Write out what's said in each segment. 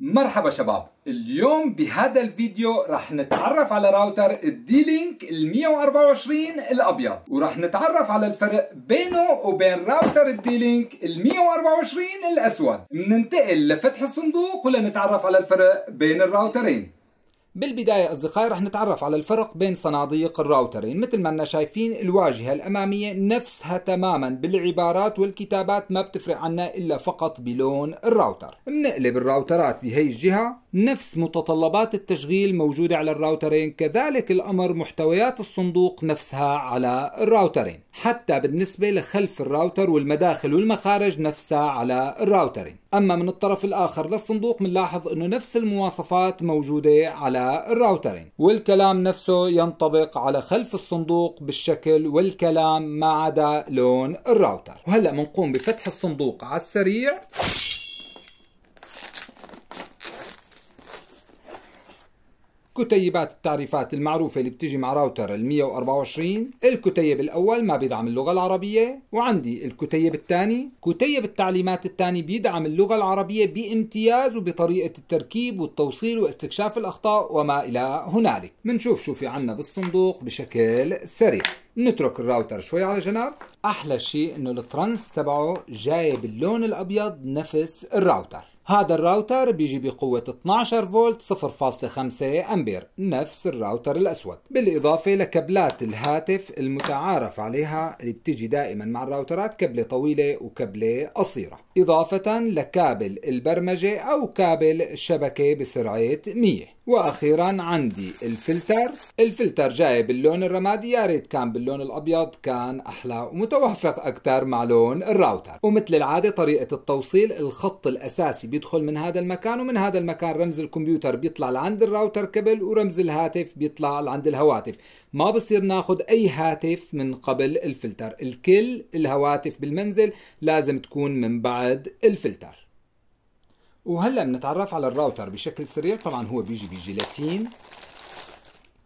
مرحبا شباب اليوم بهذا الفيديو رح نتعرف على راوتر الدي لينك ال 124 الابيض ورح نتعرف على الفرق بينه وبين راوتر الدي لينك ال 124 الاسود مننتقل لفتح الصندوق ولنتعرف على الفرق بين الراوترين بالبداية أصدقائي رح نتعرف على الفرق بين صناديق الراوترين مثل ما أننا شايفين الواجهة الأمامية نفسها تماما بالعبارات والكتابات ما بتفرق عنا إلا فقط بلون الراوتر بنقلب الراوترات بهي الجهة نفس متطلبات التشغيل موجودة على الراوترين كذلك الأمر محتويات الصندوق نفسها على الراوترين حتى بالنسبة لخلف الراوتر والمداخل والمخارج نفسها على الراوترين أما من الطرف الآخر للصندوق منلاحظ أنه نفس المواصفات موجودة على الراوترين والكلام نفسه ينطبق على خلف الصندوق بالشكل والكلام ما عدا لون الراوتر وهلأ بنقوم بفتح الصندوق على السريع كتيبات التعريفات المعروفة اللي بتيجي مع راوتر ال 124 الكتيب الأول ما بيدعم اللغة العربية وعندي الكتيب الثاني كتيب التعليمات الثاني بيدعم اللغة العربية بامتياز وبطريقة التركيب والتوصيل واستكشاف الأخطاء وما إلى هنالك منشوف شو في عنا بالصندوق بشكل سريع نترك الراوتر شوي على جنب احلى شيء انه الترانس تبعه جاي باللون الابيض نفس الراوتر هذا الراوتر بيجي بقوة 12 فولت 0.5 أمبير نفس الراوتر الأسود بالإضافة لكبلات الهاتف المتعارف عليها اللي بتجي دائما مع الراوترات كبلة طويلة وكبلة قصيرة إضافة لكابل البرمجة أو كابل الشبكة بسرعة 100 واخيرا عندي الفلتر الفلتر جاي باللون الرمادي يا ريت كان باللون الابيض كان احلى ومتوافق اكثر مع لون الراوتر ومثل العاده طريقه التوصيل الخط الاساسي بيدخل من هذا المكان ومن هذا المكان رمز الكمبيوتر بيطلع لعند الراوتر كبل ورمز الهاتف بيطلع لعند الهواتف ما بصير ناخذ اي هاتف من قبل الفلتر الكل الهواتف بالمنزل لازم تكون من بعد الفلتر وهلا بنتعرف على الراوتر بشكل سريع طبعا هو بيجي بجيلاتين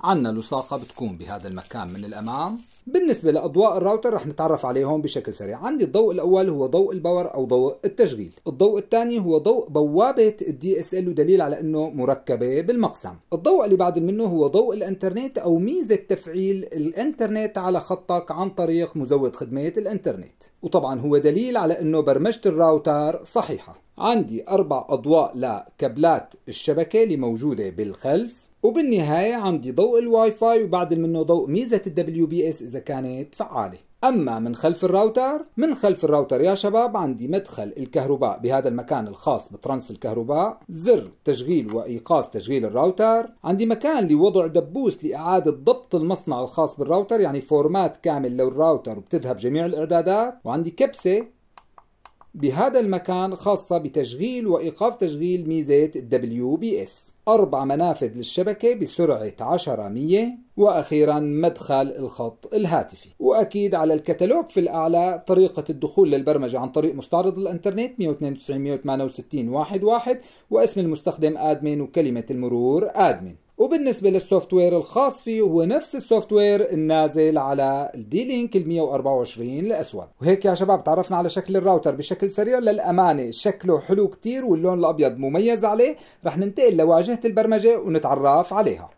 عندنا لصاقة بتكون بهذا المكان من الأمام بالنسبة لأضواء الراوتر رح نتعرف عليهم بشكل سريع عندي الضوء الأول هو ضوء الباور أو ضوء التشغيل الضوء الثاني هو ضوء بوابة الدي اس ال ودليل على أنه مركبة بالمقسم الضوء اللي بعد منه هو ضوء الانترنت أو ميزة تفعيل الانترنت على خطك عن طريق مزود خدمة الانترنت وطبعا هو دليل على أنه برمجة الراوتر صحيحة عندي أربع أضواء لكبلات الشبكة اللي موجودة بالخلف وبالنهاية عندي ضوء الواي فاي وبعد منه ضوء ميزة الدبليو بي اس إذا كانت فعالة أما من خلف الراوتر من خلف الراوتر يا شباب عندي مدخل الكهرباء بهذا المكان الخاص بترنس الكهرباء زر تشغيل وإيقاف تشغيل الراوتر عندي مكان لوضع دبوس لإعادة ضبط المصنع الخاص بالراوتر يعني فورمات كامل للراوتر وبتذهب جميع الإعدادات وعندي كبسة بهذا المكان خاصة بتشغيل وإيقاف تشغيل ميزة WBS أربع منافذ للشبكة بسرعة 10 100 وأخيرا مدخل الخط الهاتفي وأكيد على الكتالوج في الأعلى طريقة الدخول للبرمجة عن طريق مستعرض الإنترنت 192 168 11 واسم المستخدم آدمن وكلمة المرور آدمن وبالنسبة للسوفت وير الخاص فيه هو نفس السوفت وير النازل على الدي لينك ال 124 الأسود وهيك يا شباب تعرفنا على شكل الراوتر بشكل سريع للأمانة شكله حلو كتير واللون الأبيض مميز عليه رح ننتقل لواجهة البرمجة ونتعرف عليها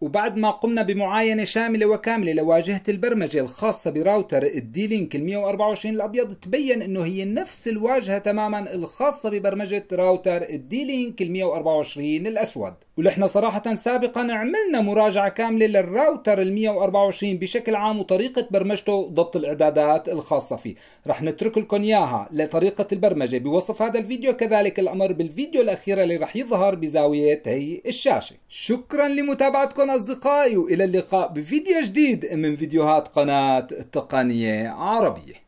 وبعد ما قمنا بمعاينة شاملة وكاملة لواجهة البرمجة الخاصة براوتر الدي لينك ال 124 الأبيض تبين أنه هي نفس الواجهة تماما الخاصة ببرمجة راوتر الدي لينك ال 124 الأسود ونحن صراحة سابقا عملنا مراجعة كاملة للراوتر ال 124 بشكل عام وطريقة برمجته وضبط الإعدادات الخاصة فيه رح نترك لكم إياها لطريقة البرمجة بوصف هذا الفيديو كذلك الأمر بالفيديو الأخير اللي رح يظهر بزاوية هي الشاشة شكرا لمتابعتكم أصدقائي وإلى اللقاء بفيديو جديد من فيديوهات قناة التقنية عربية